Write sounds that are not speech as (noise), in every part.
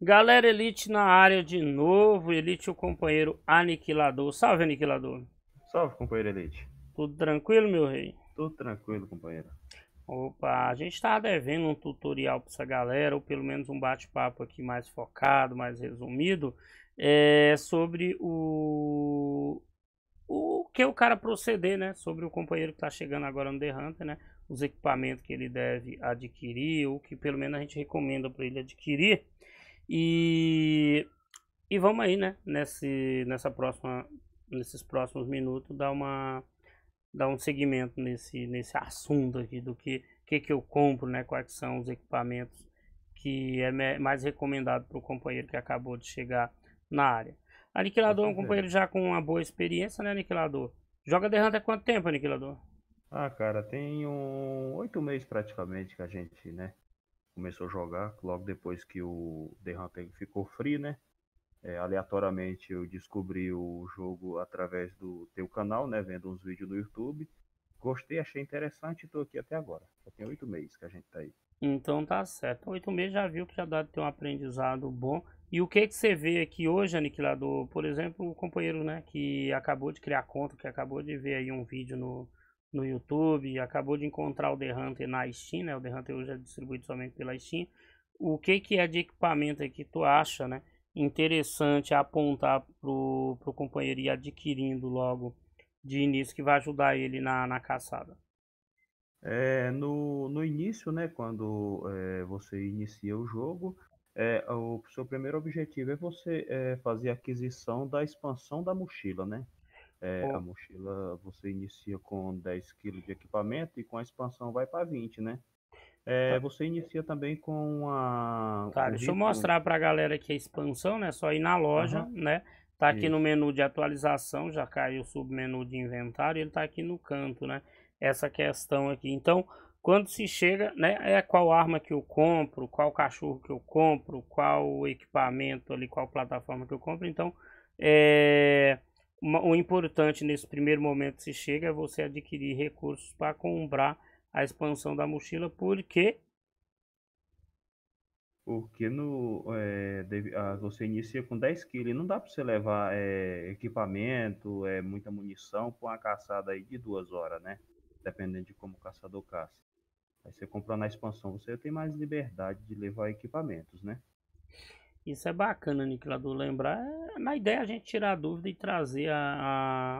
Galera Elite na área de novo. Elite, o companheiro Aniquilador. Salve, Aniquilador. Salve, companheiro Elite. Tudo tranquilo, meu rei? Tudo tranquilo, companheiro. Opa, a gente tá devendo um tutorial para essa galera, ou pelo menos um bate-papo aqui mais focado, mais resumido, é sobre o o que o cara proceder, né? Sobre o companheiro que tá chegando agora no The Hunter, né? Os equipamentos que ele deve adquirir, ou que pelo menos a gente recomenda para ele adquirir. E, e vamos aí, né? Nesse, nessa próxima, nesses próximos minutos, dar, uma, dar um segmento nesse, nesse assunto aqui do que, que, que eu compro, né? Quais são os equipamentos que é mais recomendado para o companheiro que acabou de chegar na área. Aniquilador é um companheiro já com uma boa experiência, né, Aniquilador? Joga The Hunter quanto tempo, Aniquilador? Ah, cara, tem um oito meses praticamente que a gente, né, começou a jogar logo depois que o The ficou free, né? É, aleatoriamente eu descobri o jogo através do teu canal, né? Vendo uns vídeos no YouTube. Gostei, achei interessante e tô aqui até agora. Já tem oito meses que a gente tá aí. Então tá certo. Então, oito meses já viu que já dá de ter um aprendizado bom. E o que, que você vê aqui hoje, Aniquilador? Por exemplo, o companheiro né, que acabou de criar conta, que acabou de ver aí um vídeo no, no YouTube, acabou de encontrar o The Hunter na Steam, né? O The Hunter hoje é distribuído somente pela Steam. O que que é de equipamento aí que tu acha, né? Interessante apontar pro, pro companheiro ir adquirindo logo de início que vai ajudar ele na, na caçada. É, no, no início, né, quando é, você inicia o jogo, é, o seu primeiro objetivo é você é, fazer a aquisição da expansão da mochila, né? É, a mochila você inicia com 10 kg de equipamento e com a expansão vai para 20, né? É, tá. você inicia também com a. Tá, um deixa eu mostrar para a galera aqui a expansão, né? Só ir na loja, uhum. né? Tá aqui Isso. no menu de atualização, já caiu o submenu de inventário, ele tá aqui no canto, né? Essa questão aqui. Então, quando se chega, né? É qual arma que eu compro, qual cachorro que eu compro, qual equipamento ali, qual plataforma que eu compro. Então, é o importante nesse primeiro momento que se chega é você adquirir recursos para comprar a expansão da mochila, porque porque no, é, ah, você inicia com 10 quilos e não dá para você levar é, equipamento, é, muita munição para uma caçada aí de duas horas, né? Dependendo de como o caçador caça. Aí você comprando a expansão, você tem mais liberdade de levar equipamentos, né? Isso é bacana, Aniquilador, lembrar. É, na ideia a gente tirar a dúvida e trazer a,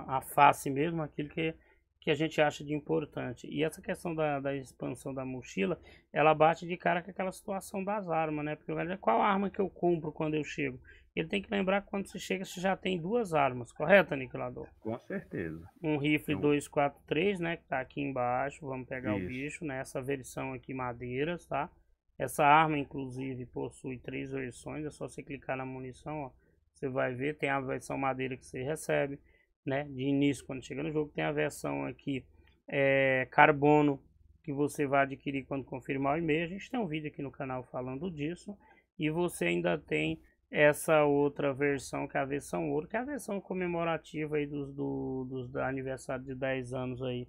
a, a, face mesmo, aquilo que, que a gente acha de importante. E essa questão da, da expansão da mochila, ela bate de cara com aquela situação das armas, né? Porque olha, qual arma que eu compro quando eu chego? Ele tem que lembrar que quando você chega, você já tem duas armas, correto, Aniquilador? Com certeza. Um rifle então... 243, né? Que tá aqui embaixo. Vamos pegar Isso. o bicho, né? Essa versão aqui, madeiras, tá? Essa arma, inclusive, possui três versões. É só você clicar na munição, ó, você vai ver. Tem a versão madeira que você recebe, né? De início, quando chega no jogo. Tem a versão aqui é, carbono, que você vai adquirir quando confirmar o e-mail. A gente tem um vídeo aqui no canal falando disso. E você ainda tem essa outra versão, que é a versão ouro, que é a versão comemorativa aí dos, do, dos da aniversário de 10 anos aí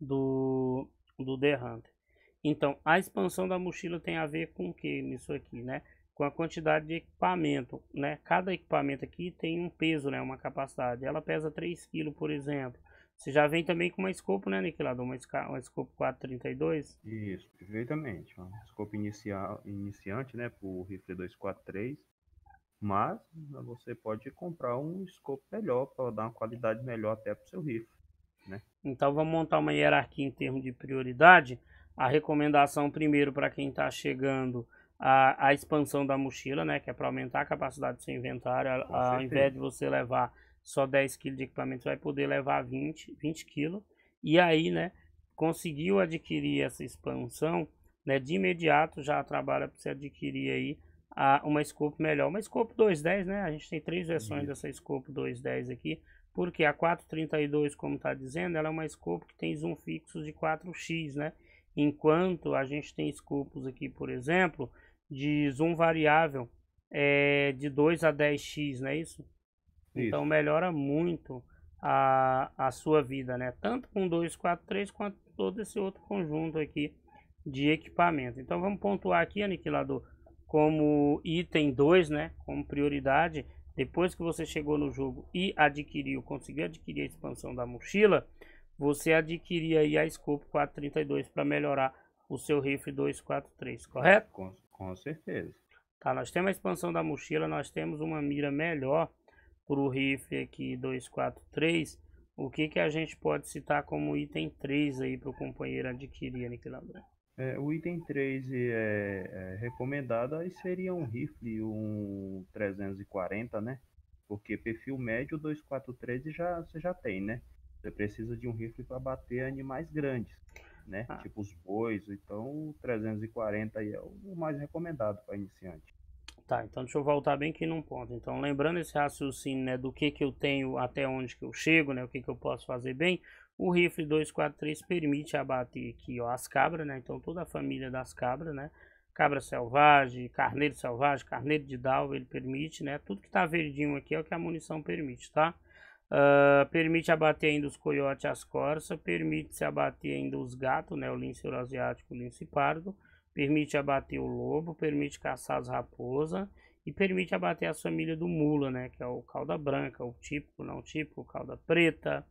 do, do The Hunter. Então, a expansão da mochila tem a ver com o que isso aqui, né? Com a quantidade de equipamento, né? Cada equipamento aqui tem um peso, né? Uma capacidade. Ela pesa 3 kg, por exemplo. Você já vem também com uma escopo, né, Aniquilador? Uma, uma scope 432? Isso, perfeitamente. Uma escopo inicial, iniciante, né, por rifle 243. Mas você pode comprar um escopo melhor para dar uma qualidade melhor até para o seu rifle, né? Então vamos montar uma hierarquia em termos de prioridade a recomendação primeiro para quem está chegando a, a, expansão da mochila, né? Que é para aumentar a capacidade do seu inventário. A, ao invés de você levar só 10 kg de equipamento, você vai poder levar 20, 20 kg. E aí, né? Conseguiu adquirir essa expansão, né? De imediato já trabalha para você adquirir aí a, uma scope melhor. Uma scope 210, né? A gente tem três versões Sim. dessa scope 210 aqui. Porque a 432, como está dizendo, ela é uma scope que tem zoom fixo de 4x, né? Enquanto a gente tem escopos aqui, por exemplo, de zoom variável é, de 2 a 10x, não é isso? Então, isso. Então melhora muito a, a sua vida, né? Tanto com 2, 4, 3, quanto todo esse outro conjunto aqui de equipamento. Então vamos pontuar aqui, aniquilador, como item 2, né? Como prioridade, depois que você chegou no jogo e adquiriu, conseguiu adquirir a expansão da mochila, você adquirir aí a Scope 432 para melhorar o seu rifle 243, correto? Com, com certeza. Tá, nós temos a expansão da mochila, nós temos uma mira melhor para o rifle aqui 243. O que, que a gente pode citar como item 3 aí para o companheiro adquirir, Aniquilador? É, o item 3 é, é recomendado, aí seria um rifle, um 340, né? Porque perfil médio 243 já, você já tem, né? Você precisa de um rifle para bater animais grandes, né? Ah. Tipo os bois, então o 340 aí é o mais recomendado para iniciante. Tá, então deixa eu voltar bem aqui num ponto. Então, lembrando esse raciocínio, né, do que que eu tenho até onde que eu chego, né, o que que eu posso fazer bem, o rifle 243 permite abater aqui, ó, as cabras, né? Então, toda a família das cabras, né? Cabra selvagem, carneiro selvagem, carneiro de dal, ele permite, né? Tudo que tá verdinho aqui é o que a munição permite, tá? Uh, permite abater ainda os coiotes as corças, permite-se abater ainda os gatos, né, o lince euroasiático, o lince pardo, permite abater o lobo, permite caçar as raposas e permite abater a família do mula, né, que é o cauda branca, o típico, não típico, cauda preta,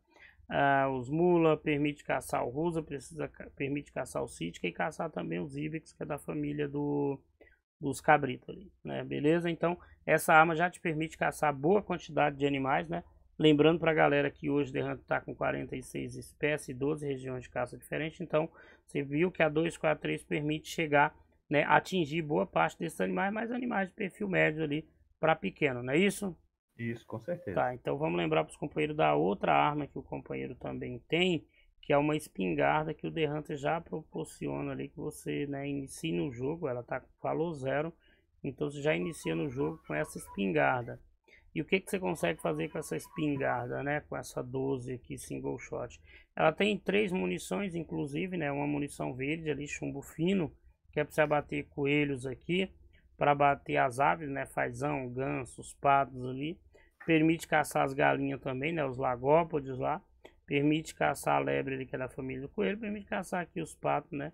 uh, os mula, permite caçar o rusa, precisa, permite caçar o sítica e caçar também os ibex, que é da família do, dos cabritos né, beleza? Então, essa arma já te permite caçar boa quantidade de animais, né, Lembrando para a galera que hoje The Derrante está com 46 espécies e 12 regiões de caça diferentes. Então, você viu que a 243 permite chegar, né, atingir boa parte desses animais, mas animais de perfil médio ali para pequeno, não é isso? Isso, com certeza. Tá, então vamos lembrar para os companheiros da outra arma que o companheiro também tem, que é uma espingarda que o The Hunter já proporciona ali que você né, inicie no jogo. Ela está com valor zero, então você já inicia no jogo com essa espingarda. E o que, que você consegue fazer com essa espingarda, né? Com essa 12 aqui, single shot. Ela tem três munições, inclusive, né? Uma munição verde ali, chumbo fino, que é para você abater coelhos aqui, para bater as aves, né? Fazão, gansos, patos ali. Permite caçar as galinhas também, né? Os lagópodes lá. Permite caçar a lebre ali, que é da família do coelho. Permite caçar aqui os patos, né?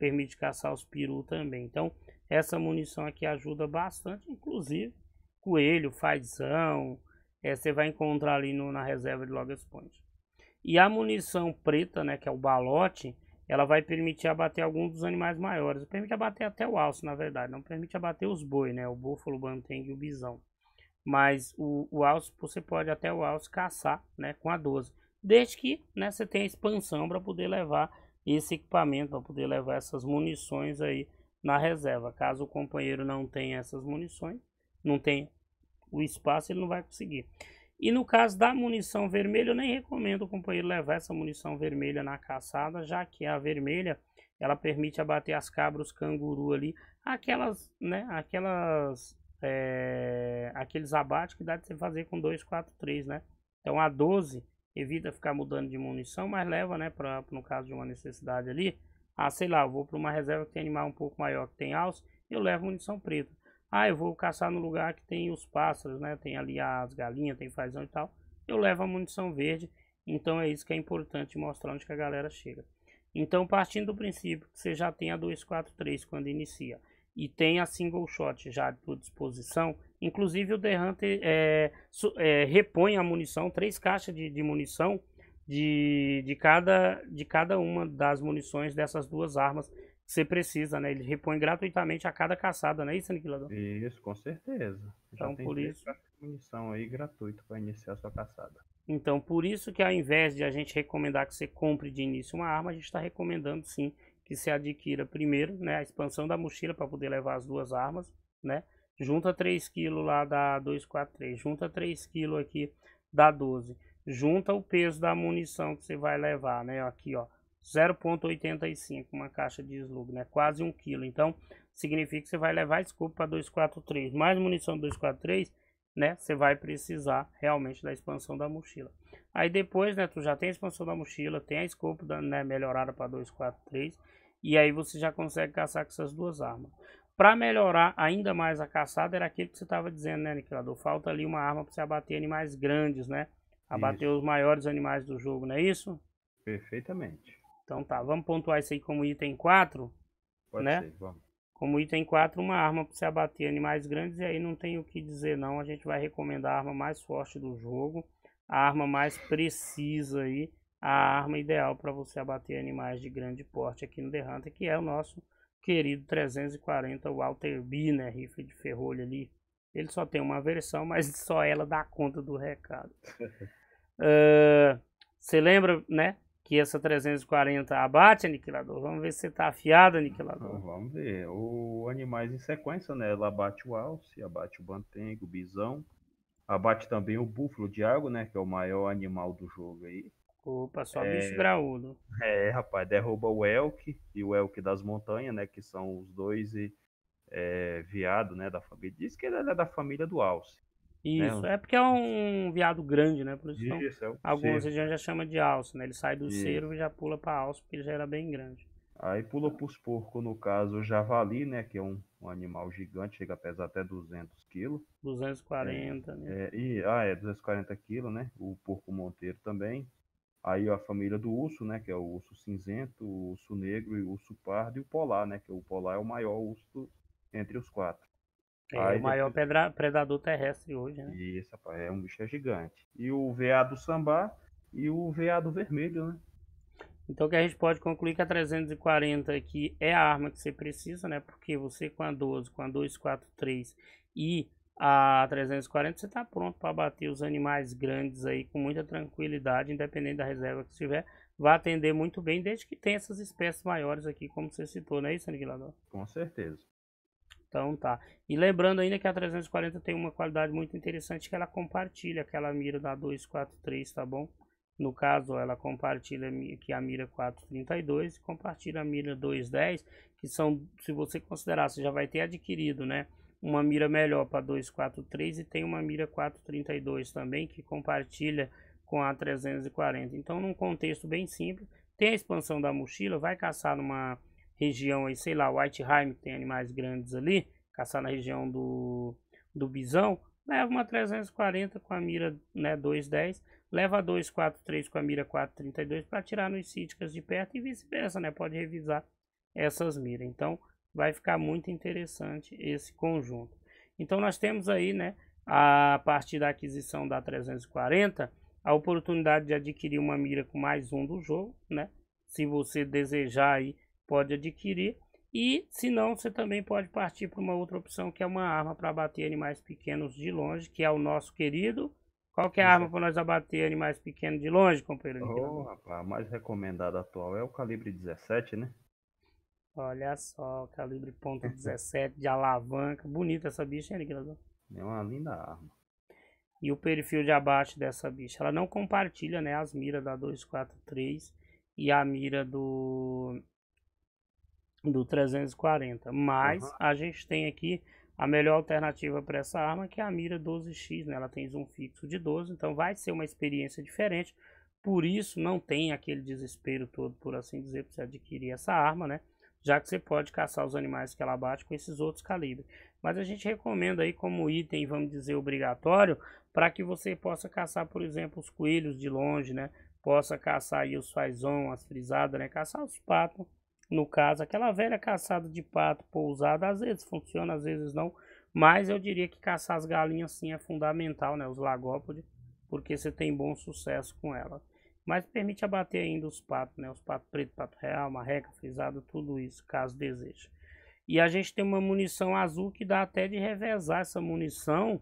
Permite caçar os peru também. Então, essa munição aqui ajuda bastante, inclusive coelho, fazão, é, você vai encontrar ali no, na reserva de Logas Point. E a munição preta, né, que é o balote, ela vai permitir abater alguns dos animais maiores. Permite abater até o alce, na verdade. Não permite abater os boi, né? O búfalo, o bantengue e o bisão. Mas o, o alce, você pode até o alce caçar, né? Com a 12. Desde que né, você tenha expansão para poder levar esse equipamento, para poder levar essas munições aí na reserva. Caso o companheiro não tenha essas munições, não tenha o espaço ele não vai conseguir. E no caso da munição vermelha, eu nem recomendo o companheiro levar essa munição vermelha na caçada, já que a vermelha, ela permite abater as cabras, canguru ali, aquelas, né, aquelas, é, aqueles abates que dá de você fazer com 2, 4, 3, né. Então a 12 evita ficar mudando de munição, mas leva, né, pra, no caso de uma necessidade ali, ah, sei lá, vou para uma reserva que tem animal um pouco maior, que tem alça, eu levo munição preta. Ah, eu vou caçar no lugar que tem os pássaros, né? Tem ali as galinhas, tem fazão e tal. Eu levo a munição verde. Então é isso que é importante mostrar onde que a galera chega. Então, partindo do princípio que você já tem a 243 quando inicia e tem a single shot já à disposição, inclusive o The Hunter é, é, repõe a munição, três caixas de, de munição de, de, cada, de cada uma das munições dessas duas armas você precisa, né? Ele repõe gratuitamente a cada caçada, não é isso, Aniquilador? Isso, com certeza. Então, Já tem por isso. Munição aí gratuita para iniciar a sua caçada. Então, por isso que ao invés de a gente recomendar que você compre de início uma arma, a gente está recomendando sim que você adquira primeiro né, a expansão da mochila para poder levar as duas armas, né? Junta 3 kg lá da 243, junta 3 kg aqui da 12, junta o peso da munição que você vai levar, né? Aqui, ó 0,85 uma caixa de slug, né? Quase um quilo. Então, significa que você vai levar escopo para 243. Mais munição 243, né? Você vai precisar realmente da expansão da mochila. Aí depois, né? Tu já tem a expansão da mochila, tem a escopo né, melhorada para 243. E aí você já consegue caçar com essas duas armas. Para melhorar ainda mais a caçada, era aquilo que você estava dizendo, né, Aniquilador? Falta ali uma arma para você abater animais grandes, né? Abater isso. os maiores animais do jogo, não é isso? Perfeitamente. Então tá, vamos pontuar isso aí como item 4, Pode né? Ser, vamos. Como item 4, uma arma para você abater animais grandes, e aí não tem o que dizer não, a gente vai recomendar a arma mais forte do jogo, a arma mais precisa aí, a arma ideal para você abater animais de grande porte aqui no The Hunter, que é o nosso querido 340 Walter B, né, rifle de ferrolho ali. Ele só tem uma versão, mas só ela dá conta do recado. (laughs) Você uh, lembra, né? que essa 340 abate, aniquilador. Vamos ver se está afiada, aniquilador. Vamos ver. O animais em sequência, né? Ela abate o alce, abate o bantengo, o bisão. Abate também o búfalo de água, né? Que é o maior animal do jogo aí. Opa, só é... bicho graúdo. É, rapaz, derruba o elk e o elk das montanhas, né? Que são os dois e, é, viado, né? Da família. Diz que ele é da família do alce. Né? Isso, né? é porque é um viado grande, né? Por isso, isso então, é algumas regiões já chama de alce, né? Ele sai do cervo e já pula para alce, porque ele já era bem grande. Aí pula para os porcos, no caso, o javali, né? Que é um, um, animal gigante, chega a pesar até 200 quilos. 240, é, né? É, e, ah, é, 240 quilos, né? O porco monteiro também. Aí a família do urso, né? Que é o urso cinzento, o urso negro e o urso pardo e o polar, né? Que o polar é o maior urso do, entre os quatro. É Aí o maior depois... predador terrestre hoje, né? Isso, rapaz, é um bicho é gigante. E o VA do sambar e o VA do vermelho, né? Então que a gente pode concluir que a 340 aqui é a arma que você precisa, né? Porque você com a 12, com a 243 e a 340 você está pronto para bater os animais grandes aí com muita tranquilidade, independente da reserva que tiver. Vai atender muito bem, desde que tenha essas espécies maiores aqui, como você citou, não é isso, Aniquilador? Com certeza. Então tá. E lembrando ainda que a 340 tem uma qualidade muito interessante que ela compartilha aquela mira da 243, tá bom? No caso, ela compartilha que a mira 432 e compartilha a mira 210, que são, se você considerar, você já vai ter adquirido, né? Uma mira melhor para 243 e tem uma mira 432 também que compartilha com a 340. Então, num contexto bem simples, tem a expansão da mochila, vai caçar numa região aí, sei lá, Whiteheim, que tem animais grandes ali, caçar na região do, do bisão, leva uma 340 com a mira né, 210, leva a 243 com a mira 432 para tirar nos síticas de perto e vice-versa, né? Pode revisar essas miras. Então, vai ficar muito interessante esse conjunto. Então, nós temos aí, né, a partir da aquisição da 340, a oportunidade de adquirir uma mira com mais um do jogo, né? Se você desejar aí pode adquirir. E se não, você também pode partir para uma outra opção que é uma arma para abater animais pequenos de longe, que é o nosso querido. Qual que é a arma para nós abater animais pequenos de longe, companheiro? Oh, rapaz, a mais recomendada atual é o calibre 17, né? Olha só, o ponto .17 de alavanca. Bonita essa bicha, hein, Nicolas? É uma linda arma. E o perfil de abate dessa bicha. Ela não compartilha né, as miras da 243 e a mira do do 340. Mas uhum. a gente tem aqui a melhor alternativa para essa arma, que é a mira 12X, né? Ela tem zoom fixo de 12, então vai ser uma experiência diferente. Por isso não tem aquele desespero todo, por assim dizer, para você adquirir essa arma, né? Já que você pode caçar os animais que ela bate com esses outros calibres. Mas a gente recomenda aí como item, vamos dizer, obrigatório, para que você possa caçar, por exemplo, os coelhos de longe, né? Possa caçar aí os faison, as frisadas, né? Caçar os patos no caso, aquela velha caçada de pato pousada, às vezes funciona, às vezes não. Mas eu diria que caçar as galinhas sim é fundamental, né? Os lagópodes, porque você tem bom sucesso com ela. Mas permite abater ainda os patos, né? Os patos preto, pato real, marreca, frisado, tudo isso, caso deseje. E a gente tem uma munição azul que dá até de revezar essa munição,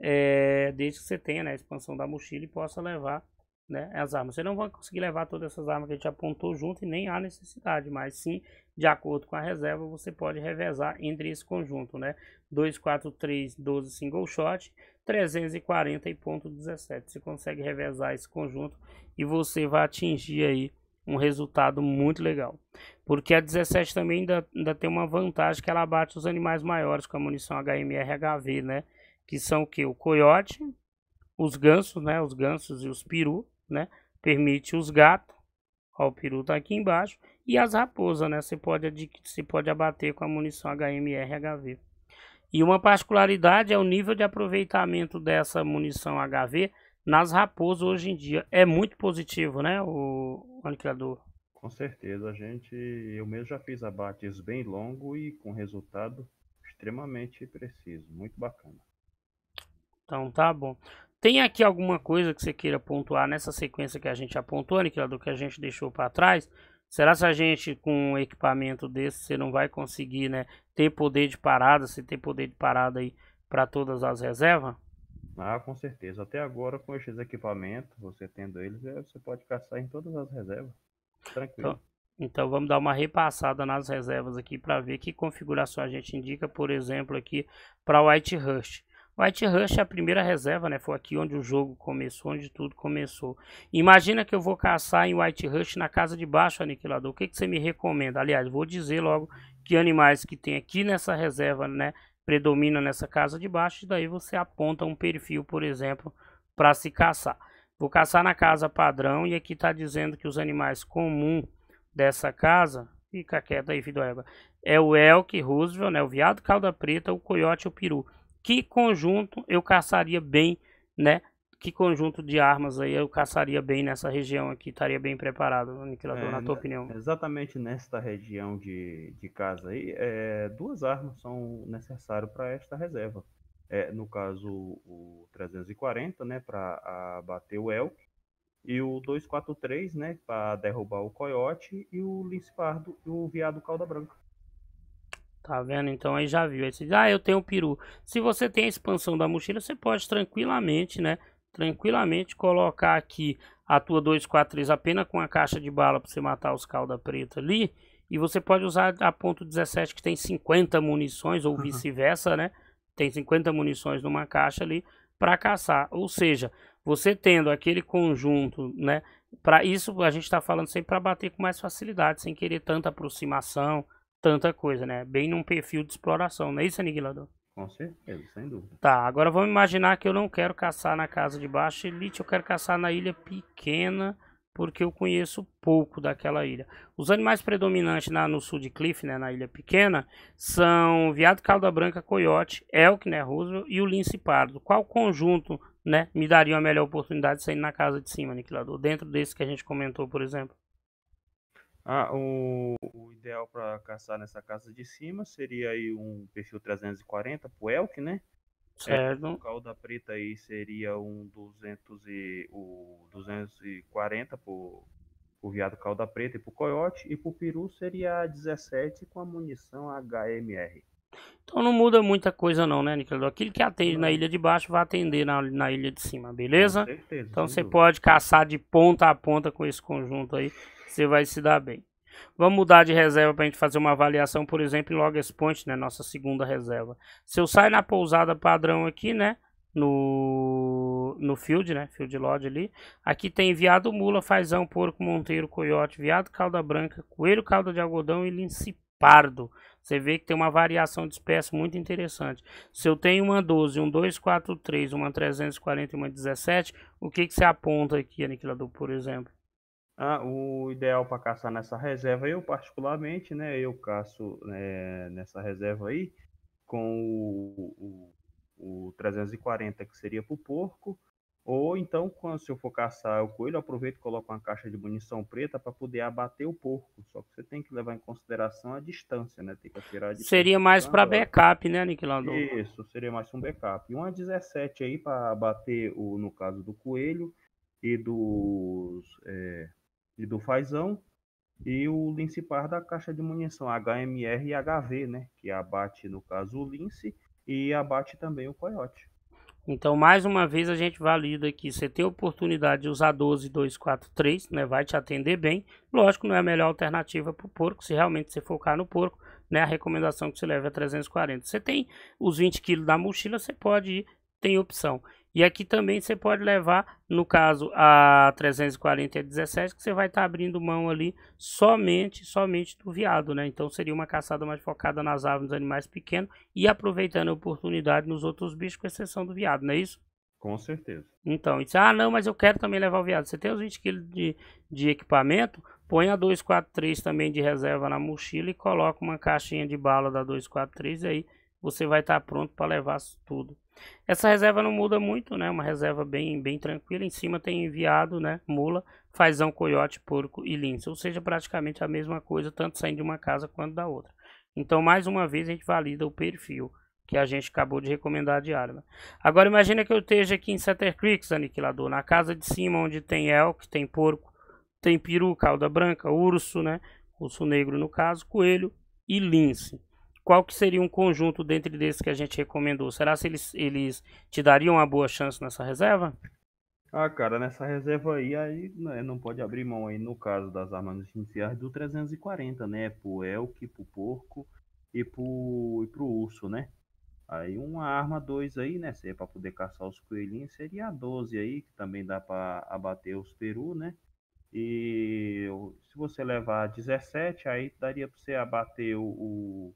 é, desde que você tenha né, a expansão da mochila e possa levar né, as armas. Você não vai conseguir levar todas essas armas que a gente apontou junto e nem há necessidade, mas sim, de acordo com a reserva, você pode revezar entre esse conjunto, né? 2, 4, 3, 12 single shot, 340 e ponto 17. Você consegue revezar esse conjunto e você vai atingir aí um resultado muito legal. Porque a 17 também ainda, ainda tem uma vantagem que ela abate os animais maiores com a munição hmrhv né? Que são o que? O coiote, os gansos, né? Os gansos e os peru né? Permite os gatos, ó, o peru tá aqui embaixo, e as raposas, né? Você pode, você pode abater com a munição HMR-HV. E uma particularidade é o nível de aproveitamento dessa munição HV nas raposas hoje em dia. É muito positivo, né, o, o aniquilador? Com certeza, a gente, eu mesmo já fiz abates bem longo e com resultado extremamente preciso, muito bacana. Então tá bom. Tem aqui alguma coisa que você queira pontuar nessa sequência que a gente apontou, aniquilador, que a gente deixou para trás? Será que a gente, com um equipamento desse, você não vai conseguir né, ter poder de parada, se ter poder de parada aí para todas as reservas? Ah, com certeza. Até agora, com esses equipamentos, você tendo eles, é, você pode caçar em todas as reservas. Tranquilo. Então, então vamos dar uma repassada nas reservas aqui para ver que configuração a gente indica, por exemplo, aqui para White Rush. White Rush é a primeira reserva, né? Foi aqui onde o jogo começou, onde tudo começou. Imagina que eu vou caçar em White Rush na casa de baixo, Aniquilador. O que, que você me recomenda? Aliás, vou dizer logo que animais que tem aqui nessa reserva, né? Predomina nessa casa de baixo. E daí você aponta um perfil, por exemplo, para se caçar. Vou caçar na casa padrão. E aqui está dizendo que os animais comuns dessa casa fica quieto aí, filho da égua. É o elk, Roosevelt, né? O viado calda preta, o coiote e o peru que conjunto eu caçaria bem, né? Que conjunto de armas aí eu caçaria bem nessa região aqui, estaria bem preparado, Aniquilador, é, na tua né? opinião? Exatamente nesta região de, de casa aí, é, duas armas são necessárias para esta reserva. É, no caso, o 340, né, para abater o Elk, e o 243, né, para derrubar o Coyote, e o Lince Pardo e o Viado Calda Branca. Tá vendo? Então aí já viu. Aí você diz, ah, eu tenho peru. Se você tem a expansão da mochila, você pode tranquilamente, né? Tranquilamente colocar aqui a tua 243 apenas com a caixa de bala para você matar os calda preta ali. E você pode usar a ponto 17 que tem 50 munições ou uhum. vice-versa, né? Tem 50 munições numa caixa ali para caçar. Ou seja, você tendo aquele conjunto, né? Para isso a gente está falando sempre para bater com mais facilidade, sem querer tanta aproximação, tanta coisa, né? Bem num perfil de exploração, não é isso, aniquilador? Com certeza, sem dúvida. Tá, agora vamos imaginar que eu não quero caçar na casa de baixo elite, eu quero caçar na ilha pequena, porque eu conheço pouco daquela ilha. Os animais predominantes na, no sul de Cliff, né, na ilha pequena, são viado calda branca, coiote, elk, né, Roosevelt, e o lince pardo. Qual conjunto, né, me daria uma melhor oportunidade de sair na casa de cima, aniquilador? Dentro desse que a gente comentou, por exemplo. Ah, o, o ideal para caçar nessa casa de cima seria aí um perfil 340 pro Elk, né? É, certo. É, o calda preta aí seria um 200 e, o 240 pro, pro viado calda preta e pro coiote. E pro peru seria 17 com a munição HMR. Então não muda muita coisa não, né, Nicolau? Aquilo que atende na ilha de baixo vai atender na, na ilha de cima, beleza? Com certeza, então você pode caçar de ponta a ponta com esse conjunto aí você vai se dar bem. Vamos mudar de reserva para a gente fazer uma avaliação, por exemplo, em Logas Point, né? Nossa segunda reserva. Se eu sair na pousada padrão aqui, né? No, no field, né? Field Lodge ali. Aqui tem viado mula, fazão, porco, monteiro, coiote, viado calda branca, coelho calda de algodão e lince pardo. Você vê que tem uma variação de espécie muito interessante. Se eu tenho uma 12, um 243, uma 340 e uma 17, o que, que você aponta aqui, aniquilador, por exemplo? Ah, o ideal para caçar nessa reserva, eu particularmente, né? Eu caço né, nessa reserva aí com o, o, o 340 que seria para o porco, ou então quando se eu for caçar o coelho, eu aproveito e coloco uma caixa de munição preta para poder abater o porco. Só que você tem que levar em consideração a distância, né? Tem que tirar a Seria mais para backup, né, Niquilador? Isso, seria mais um backup. E uma 17 aí para abater o, no caso do coelho e dos é, e do Fazão, e o lince par da caixa de munição HMR e HV, né? Que abate, no caso, o lince e abate também o coiote. Então, mais uma vez, a gente valida aqui. Você tem oportunidade de usar 12243, né? Vai te atender bem. Lógico, não é a melhor alternativa para o porco. Se realmente você focar no porco, né? A recomendação que você leva é 340. Você tem os 20 quilos da mochila, você pode ir, tem opção. E aqui também você pode levar, no caso, a 340 e a 17, que você vai estar tá abrindo mão ali somente, somente do viado, né? Então seria uma caçada mais focada nas aves, nos animais pequenos e aproveitando a oportunidade nos outros bichos, com exceção do viado, não é isso? Com certeza. Então, disse, ah, não, mas eu quero também levar o viado. Você tem os 20 quilos de, de equipamento, põe a 243 também de reserva na mochila e coloca uma caixinha de bala da 243 aí você vai estar tá pronto para levar tudo. Essa reserva não muda muito, né? Uma reserva bem, bem tranquila. Em cima tem enviado, né? Mula, fazão, coiote, porco e lince. Ou seja, praticamente a mesma coisa, tanto saindo de uma casa quanto da outra. Então, mais uma vez, a gente valida o perfil que a gente acabou de recomendar de arma. Agora, imagina que eu esteja aqui em Setter Creeks, Aniquilador, na casa de cima, onde tem elk, tem porco, tem peru, cauda branca, urso, né? Urso negro, no caso, coelho e lince qual que seria um conjunto dentre desses que a gente recomendou? Será se eles, eles te dariam uma boa chance nessa reserva? Ah, cara, nessa reserva aí, aí né, não pode abrir mão aí, no caso das armas iniciais, do 340, né? Pro elk, pro porco e pro, e pro urso, né? Aí uma arma 2 aí, né? Seria é pra poder caçar os coelhinhos, seria a 12 aí, que também dá pra abater os peru, né? E se você levar 17, aí daria pra você abater o, o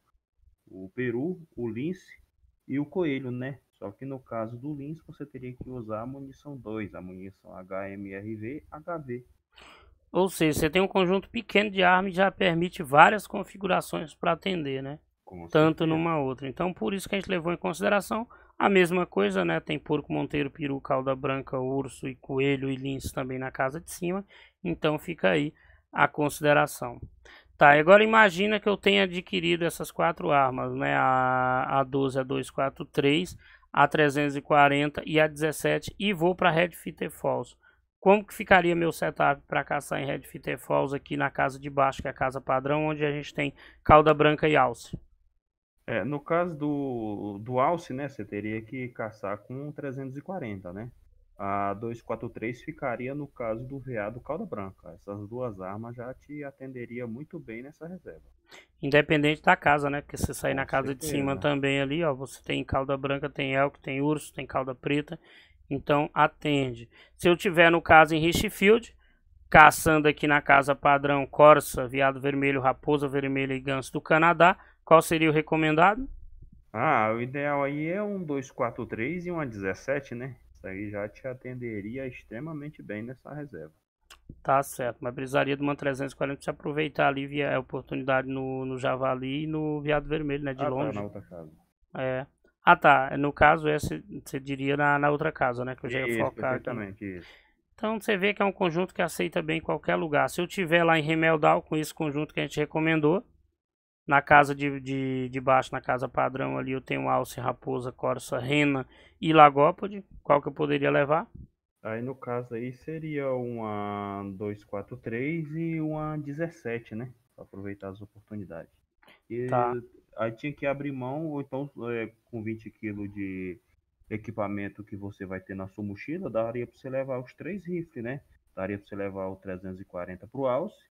o peru, o lince e o coelho, né? Só que no caso do lince, você teria que usar a munição 2, a munição HMRV, HV. Ou seja, você tem um conjunto pequeno de armas e já permite várias configurações para atender, né? Tanto numa outra. Então, por isso que a gente levou em consideração a mesma coisa, né? Tem porco, monteiro, peru, calda branca, urso e coelho e lince também na casa de cima. Então, fica aí a consideração. Tá, agora imagina que eu tenha adquirido essas quatro armas, né? A, a 12, a 243, a 340 e a 17 e vou para Red Fitter Falls. Como que ficaria meu setup para caçar em Red Fitter Falls aqui na casa de baixo, que é a casa padrão, onde a gente tem cauda branca e alce? É, no caso do, do alce, né, você teria que caçar com 340, né? A 243 ficaria no caso do veado Calda Branca. Essas duas armas já te atenderia muito bem nessa reserva. Independente da casa, né? Porque você sair na casa certeza. de cima também ali, ó. Você tem Calda Branca, tem Elk, tem Urso, tem Calda Preta. Então atende. Se eu tiver no caso em Richfield, caçando aqui na casa padrão Corsa, Veado Vermelho, Raposa Vermelha e Ganso do Canadá, qual seria o recomendado? Ah, o ideal aí é um 243 e uma 17, né? Isso aí já te atenderia extremamente bem nessa reserva. Tá certo, mas precisaria de uma 340 se aproveitar ali via, a é, oportunidade no, no Javali e no Viado Vermelho, né? De ah, tá, longe. Tá, na outra casa. É. Ah tá, é, no caso esse é, você diria na, na outra casa, né? Que eu já ia focar. Exatamente, Então você vê que é um conjunto que aceita bem qualquer lugar. Se eu tiver lá em Remeldal com esse conjunto que a gente recomendou, na casa de, de, de baixo, na casa padrão ali, eu tenho alce, raposa, corça, rena e lagópode. Qual que eu poderia levar? Aí no caso aí seria uma 243 e uma 17, né? Pra aproveitar as oportunidades. E tá. Aí tinha que abrir mão, ou então é, com 20 quilos de equipamento que você vai ter na sua mochila, daria para você levar os três rifles, né? Daria para você levar o 340 para o alce,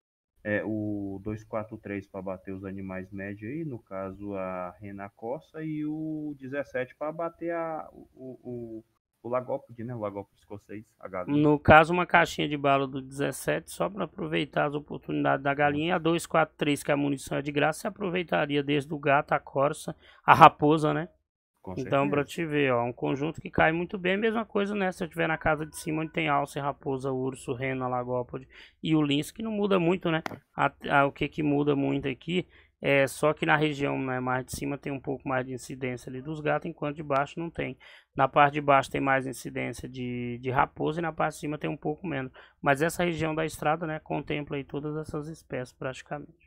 é, o 243 para bater os animais médios aí, no caso a Rena Costa, e o 17 para bater a, o, o, o Lagópode, né? O Lagópode escocês, a galinha. No caso, uma caixinha de bala do 17, só para aproveitar as oportunidades da galinha. A 243, que a munição é de graça, se aproveitaria desde o gato, a corça, a raposa, né? Com então, para te ver, ó, um conjunto que cai muito bem, mesma coisa, né? Se eu tiver na casa de cima onde tem alce, raposa, urso, rena, lagópode e o lince, que não muda muito, né? A, a, o que que muda muito aqui é só que na região né, mais de cima tem um pouco mais de incidência ali dos gatos, enquanto de baixo não tem. Na parte de baixo tem mais incidência de, de raposa e na parte de cima tem um pouco menos. Mas essa região da estrada, né, contempla aí todas essas espécies praticamente.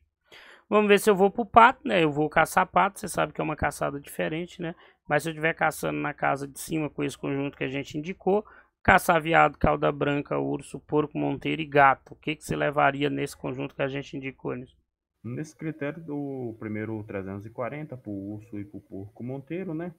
Vamos ver se eu vou pro pato, né? Eu vou caçar pato, você sabe que é uma caçada diferente, né? Mas se eu estiver caçando na casa de cima com esse conjunto que a gente indicou, caçar viado, cauda branca, urso, porco, monteiro e gato. O que, que você levaria nesse conjunto que a gente indicou, nisso? Nesse critério do primeiro 340, pro urso e pro porco monteiro, né?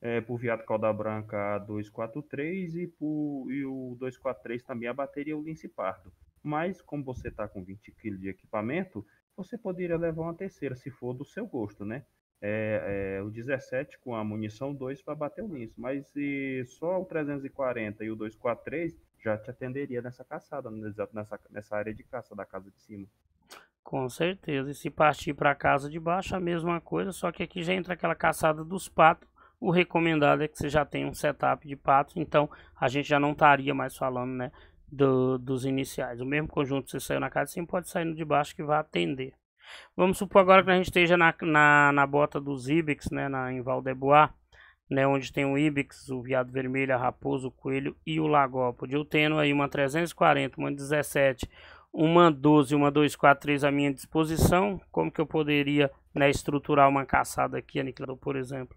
É, por viado cauda branca 243 e, por, e o 243 também abateria o lince pardo. Mas como você tá com 20 kg de equipamento, você poderia levar uma terceira, se for do seu gosto, né? É, é, o 17 com a munição 2 para bater o nisso. Mas se só o 340 e o 243 já te atenderia nessa caçada, nessa, nessa área de caça da casa de cima. Com certeza. E se partir para a casa de baixo, a mesma coisa, só que aqui já entra aquela caçada dos patos. O recomendado é que você já tenha um setup de patos, então a gente já não estaria mais falando né, do, dos iniciais. O mesmo conjunto que você saiu na casa sim pode sair no de baixo que vai atender. Vamos supor agora que a gente esteja na, na, na bota dos ibix né, na, em Valdebois, né, onde tem o ibix o Viado Vermelho, a Raposo, o Coelho e o Lagópode. Eu tenho aí uma 340, uma 17, uma 12, uma 243 à minha disposição. Como que eu poderia né, estruturar uma caçada aqui, aniquilador, por exemplo?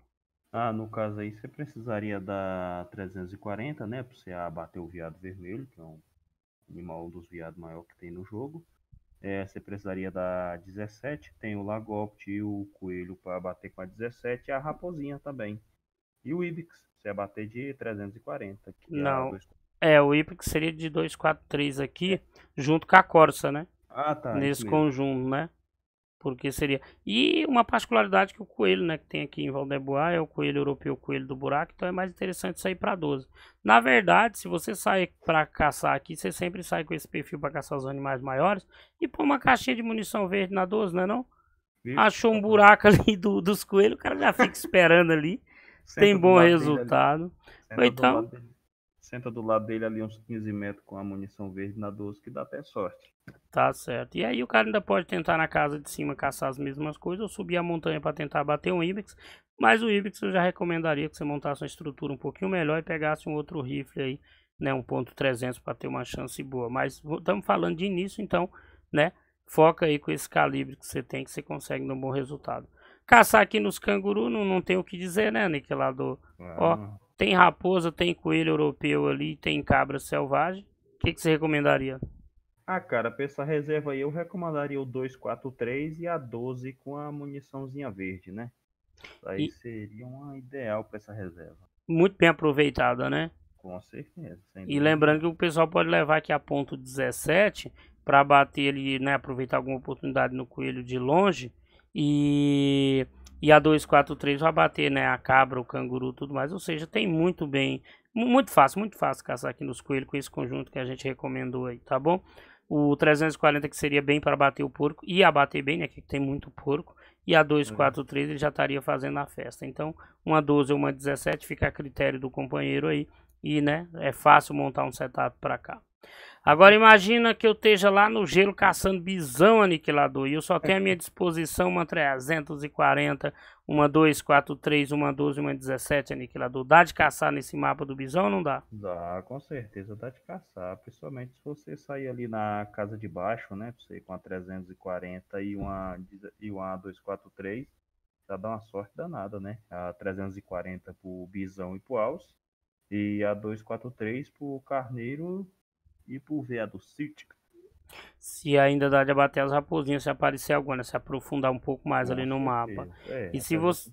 Ah, no caso aí você precisaria da 340, né, para você abater o Viado Vermelho, que é um animal um dos viados maior que tem no jogo. É, você precisaria da 17, tem o Lagopt e o Coelho para bater com a 17 e a Raposinha também. E o Ibix, você ia bater de 340. Que é Não. É, é o Ibix seria de 243 aqui, junto com a Corsa, né? Ah, tá. Nesse conjunto, né? Porque seria. E uma particularidade que o coelho, né, que tem aqui em Valdebois é o coelho europeu, o coelho do buraco, então é mais interessante sair para 12. Na verdade, se você sair para caçar aqui, você sempre sai com esse perfil para caçar os animais maiores e põe uma caixinha de munição verde na 12, né, não? É Achou um tá buraco (laughs) ali do, dos coelhos, o cara já fica esperando ali. tem bom resultado. Então, Senta do lado dele ali uns 15 metros com a munição verde na 12, que dá até sorte. Tá certo. E aí o cara ainda pode tentar na casa de cima caçar as mesmas coisas ou subir a montanha para tentar bater um Ibex. Mas o Ibex eu já recomendaria que você montasse uma estrutura um pouquinho melhor e pegasse um outro rifle aí, né? Um ponto 300 para ter uma chance boa. Mas estamos falando de início, então, né? Foca aí com esse calibre que você tem que você consegue dar um bom resultado. Caçar aqui nos cangurus não, não tem o que dizer, né, Niquelador? Ah. Ó, tem raposa, tem coelho europeu ali, tem cabra selvagem. O que, que você recomendaria? Ah, cara, pra essa reserva aí eu recomendaria o 243 e a 12 com a muniçãozinha verde, né? Aí e... seria uma ideal para essa reserva. Muito bem aproveitada, né? Com certeza. E lembrando que o pessoal pode levar aqui a ponto 17 para bater ali, né? Aproveitar alguma oportunidade no coelho de longe. E e a 243 vai bater, né? A cabra, o canguru, tudo mais. Ou seja, tem muito bem. Muito fácil, muito fácil caçar aqui nos coelhos com esse conjunto que a gente recomendou aí, tá bom? O 340 que seria bem para bater o porco. E abater bem, né? Que tem muito porco. E a 243 ele já estaria fazendo a festa. Então, uma 12 ou uma 17 fica a critério do companheiro aí. E, né? É fácil montar um setup para cá. Agora imagina que eu esteja lá no gelo caçando bisão aniquilador e eu só tenho à minha (laughs) disposição uma 340, uma 243, uma 12, uma 17 aniquilador. Dá de caçar nesse mapa do bisão ou não dá? Dá, com certeza dá de caçar, principalmente se você sair ali na casa de baixo, né, você com a 340 e uma e uma 243, já dá uma sorte danada, né? A 340 pro bisão e pro alce e a 243 pro carneiro e por ver a do Celtic. Se ainda dá de abater as raposinhas, se aparecer alguma, né? se aprofundar um pouco mais Com ali no mapa. É, e se você.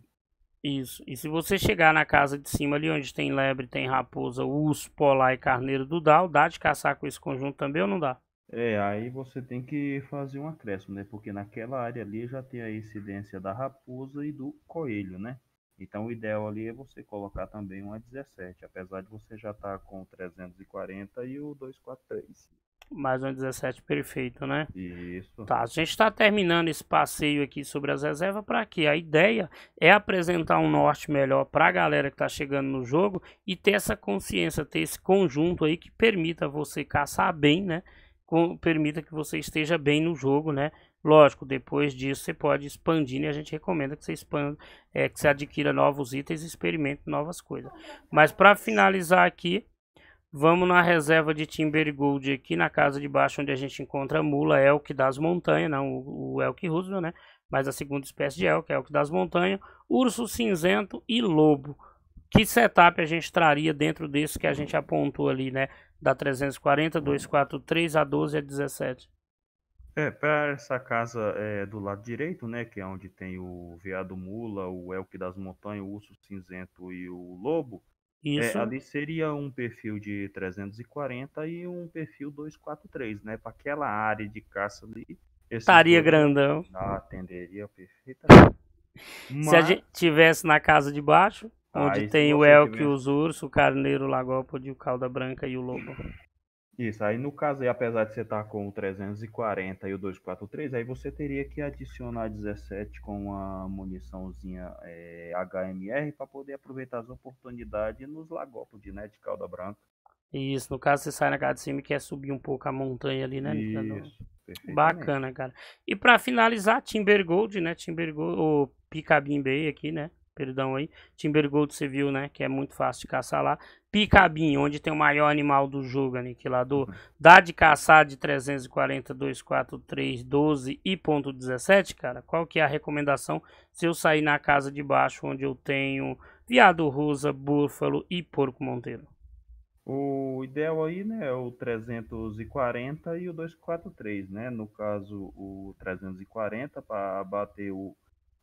Isso. E se você chegar na casa de cima ali, onde tem lebre, tem raposa, urso, polar e carneiro do Dal, dá de caçar com esse conjunto também ou não dá? É, aí você tem que fazer um acréscimo, né? Porque naquela área ali já tem a incidência da raposa e do coelho, né? Então, o ideal ali é você colocar também um A17, apesar de você já estar tá com o 340 e o 243. Mais um 17 perfeito, né? Isso. Tá, a gente está terminando esse passeio aqui sobre as reservas para quê? A ideia é apresentar um norte melhor para a galera que está chegando no jogo e ter essa consciência, ter esse conjunto aí que permita você caçar bem, né? Com, permita que você esteja bem no jogo, né? Lógico, depois disso você pode expandir e né? a gente recomenda que você expanda, é, que você adquira novos itens e experimente novas coisas. Mas para finalizar aqui, vamos na reserva de Timber Gold aqui na casa de baixo onde a gente encontra a mula elk das montanhas, não o, o elk russo, né? Mas a segunda espécie de elk, elk das montanhas, urso cinzento e lobo. Que setup a gente traria dentro desse que a gente apontou ali, né? Da 340, 243 a 12 a 17. É, para essa casa é, do lado direito, né, que é onde tem o veado mula, o elk das montanhas, o urso cinzento e o lobo, é, Isso. é, ali seria um perfil de 340 e um perfil 243, né, para aquela área de caça ali. Estaria grandão. Atenderia perfeitamente. Mas... Se a gente tivesse na casa de baixo, onde ah, tem o elk, tiver... os ursos, o carneiro, o lagópode, o calda branca e o lobo. Isso, aí no caso, aí, apesar de você estar tá com o 340 e o 243, aí você teria que adicionar 17 com uma muniçãozinha é, eh, HMR para poder aproveitar as oportunidades nos lagopos, né, de calda branca. Isso, no caso você sai na casa de cima e quer subir um pouco a montanha ali, né? Então, Isso, Bacana, cara. E para finalizar, Timber Gold, né, Timber Gold, ou Picabim Bay aqui, né, perdão aí. Gold você viu, né? Que é muito fácil de caçar lá. Picabinho onde tem o maior animal do jogo, aniquilador. Uhum. Dá de caçar de 340, 243, 12 e ponto 17, cara. Qual que é a recomendação se eu sair na casa de baixo, onde eu tenho viado rosa, búfalo e porco monteiro? O ideal aí, né, é o 340 e o 243, né? No caso, o 340 para bater o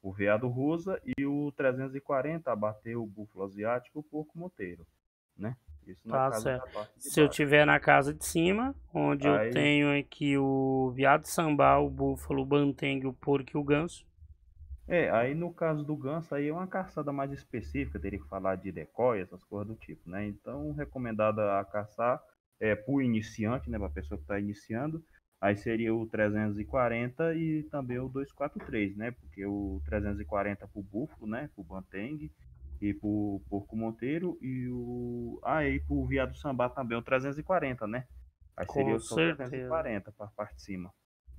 o veado rusa e o 340 abateu o búfalo asiático o porco monteiro, né? Isso tá certo. Se eu tiver na casa de cima, onde Aí... eu tenho aqui é o veado samba o búfalo, o bantengue, o porco e o ganso, é, aí no caso do ganso, aí é uma caçada mais específica, teria que falar de decoy, essas coisas do tipo, né? Então, recomendada a caçar é, para o iniciante, né? Para a pessoa que está iniciando, Aí seria o 340 e também o 243, né? Porque o 340 para o Búfalo, né? Para o Banteng e para o Porco Monteiro e o. Ah, e para o Viado Sambá também o 340, né? Aí seria Com o 340 para a parte de cima.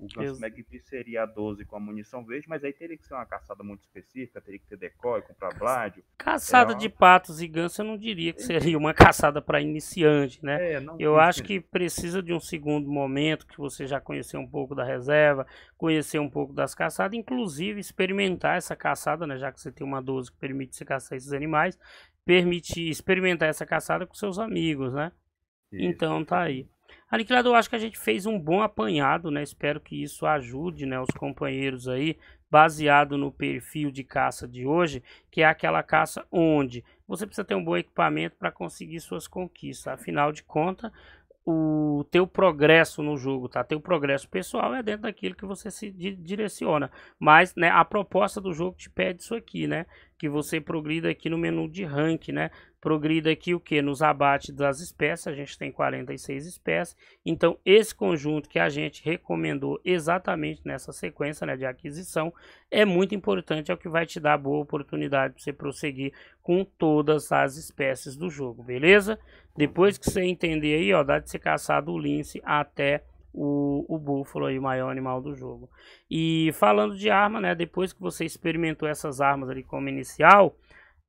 O Gunsmag seria a 12 com a munição verde, mas aí teria que ser uma caçada muito específica, teria que ter decoy, comprar bládio. Caçada é uma... de patos e ganso eu não diria que seria uma caçada para iniciante, né? É, não, eu acho que precisa de um segundo momento, que você já conhecer um pouco da reserva, conhecer um pouco das caçadas, inclusive experimentar essa caçada, né? Já que você tem uma 12 que permite você caçar esses animais, permitir experimentar essa caçada com seus amigos, né? Isso. Então tá aí. Aniquilador, eu acho que a gente fez um bom apanhado, né? Espero que isso ajude né, os companheiros aí, baseado no perfil de caça de hoje, que é aquela caça onde você precisa ter um bom equipamento para conseguir suas conquistas. Afinal de contas, o teu progresso no jogo, tá? Teu progresso pessoal é dentro daquilo que você se direciona. Mas, né, a proposta do jogo te pede isso aqui, né? Que você progrida aqui no menu de rank, né? progrida aqui o que? Nos abates das espécies, a gente tem 46 espécies. Então, esse conjunto que a gente recomendou exatamente nessa sequência né, de aquisição é muito importante, é o que vai te dar boa oportunidade para você prosseguir com todas as espécies do jogo, beleza? Depois que você entender aí, ó, dá de ser caçado o lince até o, o búfalo aí, o maior animal do jogo. E falando de arma, né, depois que você experimentou essas armas ali como inicial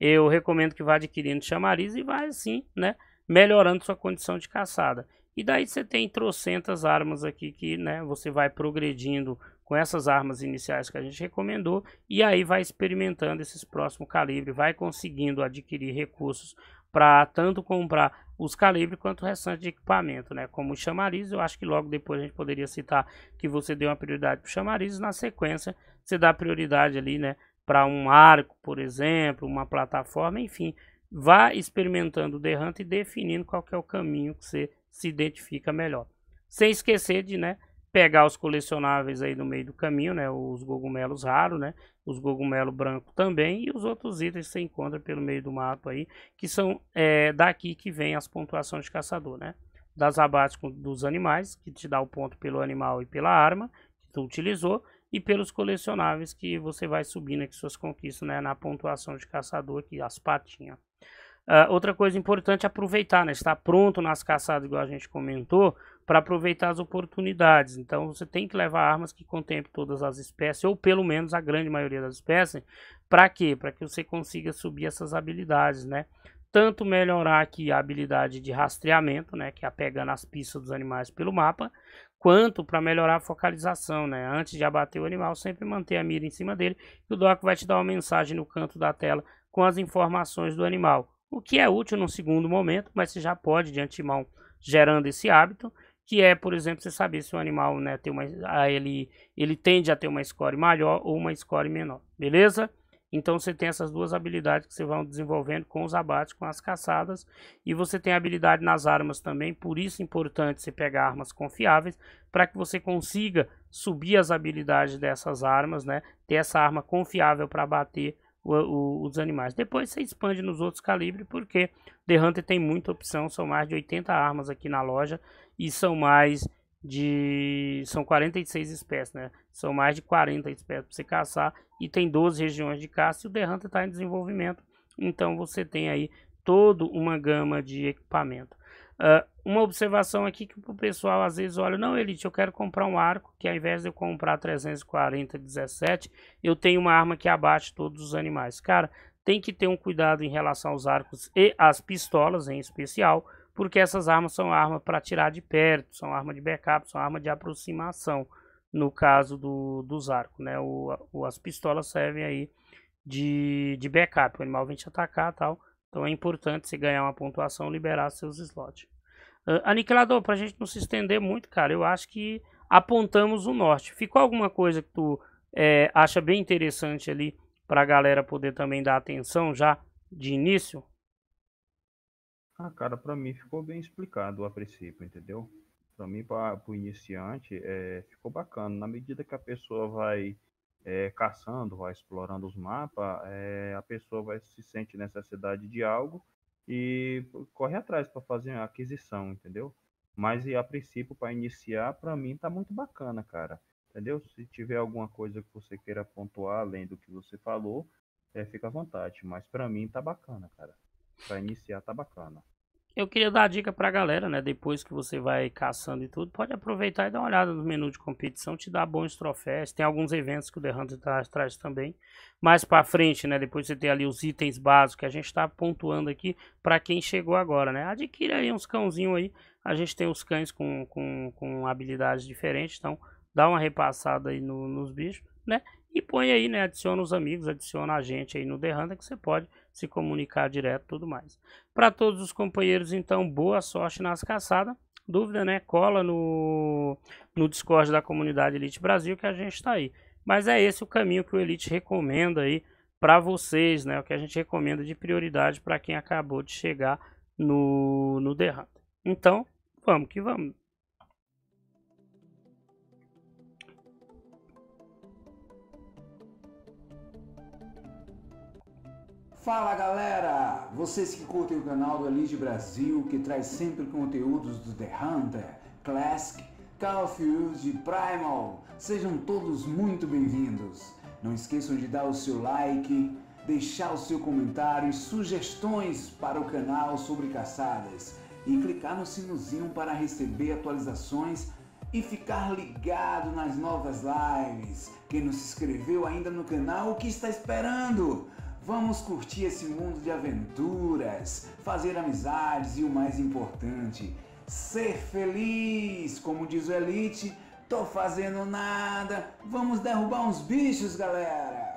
eu recomendo que vá adquirindo chamariz e vá assim, né, melhorando sua condição de caçada. E daí você tem trocentas armas aqui que, né, você vai progredindo com essas armas iniciais que a gente recomendou e aí vai experimentando esses próximos calibres, vai conseguindo adquirir recursos para tanto comprar os calibres quanto o restante de equipamento, né? Como o chamariz, eu acho que logo depois a gente poderia citar que você deu uma prioridade para o chamariz, na sequência você dá prioridade ali, né, para um arco, por exemplo, uma plataforma, enfim. Vá experimentando o derrante e definindo qual é o caminho que você se identifica melhor. Sem esquecer de, né, pegar os colecionáveis aí no meio do caminho, né, os cogumelos raros, né, os cogumelos branco também e os outros itens que você encontra pelo meio do mapa aí, que são é, daqui que vem as pontuações de caçador, né, das abates dos animais, que te dá o ponto pelo animal e pela arma que tu utilizou, e pelos colecionáveis que você vai subindo aqui suas conquistas né, na pontuação de caçador aqui, as patinhas. Uh, outra coisa importante é aproveitar, né? Estar pronto nas caçadas, igual a gente comentou, para aproveitar as oportunidades. Então você tem que levar armas que contemplem todas as espécies, ou pelo menos a grande maioria das espécies. Para quê? Para que você consiga subir essas habilidades, né? Tanto melhorar aqui a habilidade de rastreamento, né? Que é pegando as pistas dos animais pelo mapa, quanto para melhorar a focalização, né? Antes de abater o animal, sempre manter a mira em cima dele, e o DOC vai te dar uma mensagem no canto da tela com as informações do animal, o que é útil num segundo momento, mas você já pode de antemão gerando esse hábito, que é, por exemplo, você saber se o animal, né, tem uma ah, ele ele tende a ter uma score maior ou uma score menor, beleza? Então você tem essas duas habilidades que você vai desenvolvendo com os abates, com as caçadas. E você tem habilidade nas armas também, por isso é importante você pegar armas confiáveis para que você consiga subir as habilidades dessas armas, né? Ter essa arma confiável para bater o, o, os animais. Depois você expande nos outros calibres, porque The Hunter tem muita opção, são mais de 80 armas aqui na loja e são mais de. São 46 espécies, né? São mais de 40 espécies para você caçar. E tem 12 regiões de caça. E o The está em desenvolvimento. Então você tem aí toda uma gama de equipamento. Uh, uma observação aqui que o pessoal às vezes olha, não, Elite, eu quero comprar um arco que ao invés de eu comprar 340 17, eu tenho uma arma que abate todos os animais. Cara, tem que ter um cuidado em relação aos arcos e às pistolas em especial, porque essas armas são armas para tirar de perto, são armas de backup, são armas de aproximação, no caso do, dos arcos, né? O, o, as pistolas servem aí de, de backup, o animal vem te atacar tal, então é importante você ganhar uma pontuação liberar seus slots. Uh, aniquilador, a gente não se estender muito, cara, eu acho que apontamos o norte. Ficou alguma coisa que tu é, acha bem interessante ali para a galera poder também dar atenção já de início? Ah, cara, para mim ficou bem explicado a princípio, entendeu? Para mim, para o iniciante, é, ficou bacana. Na medida que a pessoa vai é, caçando, vai explorando os mapas, é, a pessoa vai se sente necessidade de algo e corre atrás para fazer a aquisição, entendeu? Mas e a princípio, para iniciar, para mim tá muito bacana, cara. Entendeu? Se tiver alguma coisa que você queira pontuar além do que você falou, é, fica à vontade. Mas para mim tá bacana, cara para iniciar tá bacana. Eu queria dar a dica pra galera, né? Depois que você vai caçando e tudo, pode aproveitar e dar uma olhada no menu de competição, te dá bons troféus. Tem alguns eventos que o The Hunter traz, traz também. Mais pra frente, né? Depois você tem ali os itens básicos que a gente tá pontuando aqui para quem chegou agora, né? Adquira aí uns cãozinhos aí. A gente tem os cães com, com, com habilidades diferentes, então dá uma repassada aí no, nos bichos, né? E põe aí, né? Adiciona os amigos, adiciona a gente aí no The Hunter que você pode se comunicar direto tudo mais. Para todos os companheiros, então, boa sorte nas caçadas. Dúvida, né? Cola no, no Discord da comunidade Elite Brasil que a gente está aí. Mas é esse o caminho que o Elite recomenda aí para vocês, né? O que a gente recomenda de prioridade para quem acabou de chegar no, no The Hunter. Então, vamos que vamos. Fala galera! Vocês que curtem o canal do Elige Brasil, que traz sempre conteúdos do The Hunter, Classic, Call of Duty Primal, sejam todos muito bem-vindos! Não esqueçam de dar o seu like, deixar o seu comentário e sugestões para o canal sobre caçadas e clicar no sinozinho para receber atualizações e ficar ligado nas novas lives. Quem não se inscreveu ainda no canal, o que está esperando? Vamos curtir esse mundo de aventuras, fazer amizades e o mais importante, ser feliz. Como diz o Elite, tô fazendo nada, vamos derrubar uns bichos, galera!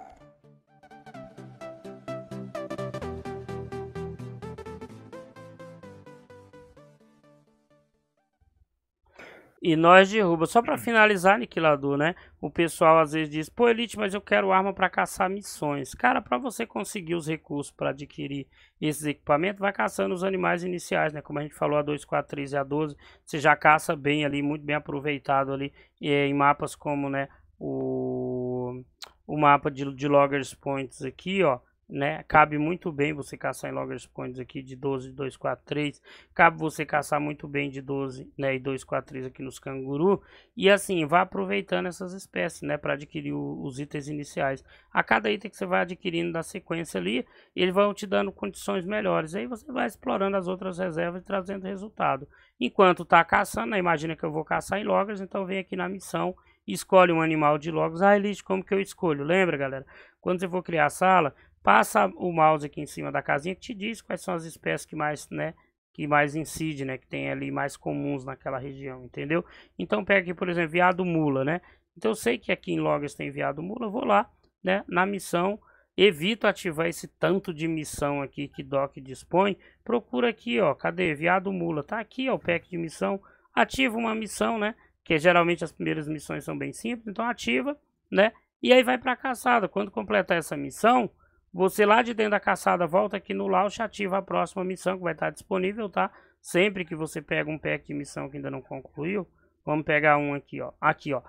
E nós derruba. Só para uhum. finalizar, aniquilador, né? O pessoal às vezes diz: "Pô, Elite, mas eu quero arma para caçar missões". Cara, para você conseguir os recursos para adquirir esses equipamentos, vai caçando os animais iniciais, né? Como a gente falou a 2, 4, 3 e a 12, você já caça bem ali, muito bem aproveitado ali e é em mapas como, né, o o mapa de, de Loggers Points aqui, ó né? Cabe muito bem você caçar em loggers points aqui de 12, 2, 4, 3. Cabe você caçar muito bem de 12, né? E 2, 4, 3 aqui nos canguru. E assim, vá aproveitando essas espécies, né? Para adquirir o, os itens iniciais. A cada item que você vai adquirindo da sequência ali, eles vão te dando condições melhores. Aí você vai explorando as outras reservas e trazendo resultado. Enquanto tá caçando, né? imagina que eu vou caçar em loggers, então vem aqui na missão escolhe um animal de logos. Ah, Elite, como que eu escolho? Lembra, galera? Quando você for criar a sala, Passa o mouse aqui em cima da casinha que te diz quais são as espécies que mais, né, que mais incide, né, que tem ali mais comuns naquela região, entendeu? Então pega aqui, por exemplo, viado mula, né? Então eu sei que aqui em Logas tem viado mula, vou lá, né, na missão, evito ativar esse tanto de missão aqui que Doc dispõe. Procura aqui, ó, cadê? Viado mula, tá aqui, ó, o pack de missão. Ativa uma missão, né? Que geralmente as primeiras missões são bem simples, então ativa, né? E aí vai para caçada. Quando completar essa missão, você lá de dentro da caçada volta aqui no launch, ativa a próxima missão que vai estar disponível, tá? Sempre que você pega um pack de missão que ainda não concluiu, vamos pegar um aqui, ó. Aqui, ó.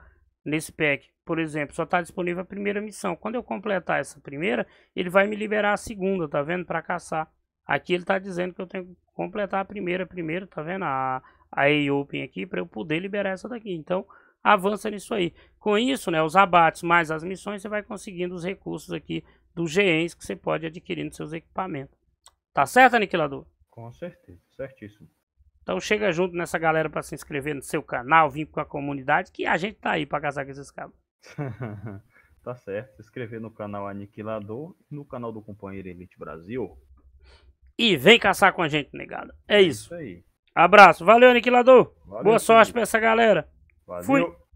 Nesse pack, por exemplo, só está disponível a primeira missão. Quando eu completar essa primeira, ele vai me liberar a segunda, tá vendo? Para caçar. Aqui ele está dizendo que eu tenho que completar a primeira primeiro, tá vendo? A, a A-Open aqui, para eu poder liberar essa daqui. Então, avança nisso aí. Com isso, né, os abates mais as missões, você vai conseguindo os recursos aqui dos GENs que você pode adquirir nos seus equipamentos. Tá certo, Aniquilador? Com certeza, certíssimo. Então chega junto nessa galera para se inscrever no seu canal, vir com a comunidade, que a gente tá aí para casar com esses cabos. (laughs) tá certo, se inscrever no canal Aniquilador no canal do companheiro Elite Brasil. E vem caçar com a gente, negada. É, é isso. isso. aí. Abraço, valeu, Aniquilador. Valeu, Boa sorte para essa galera. Valeu. Fui.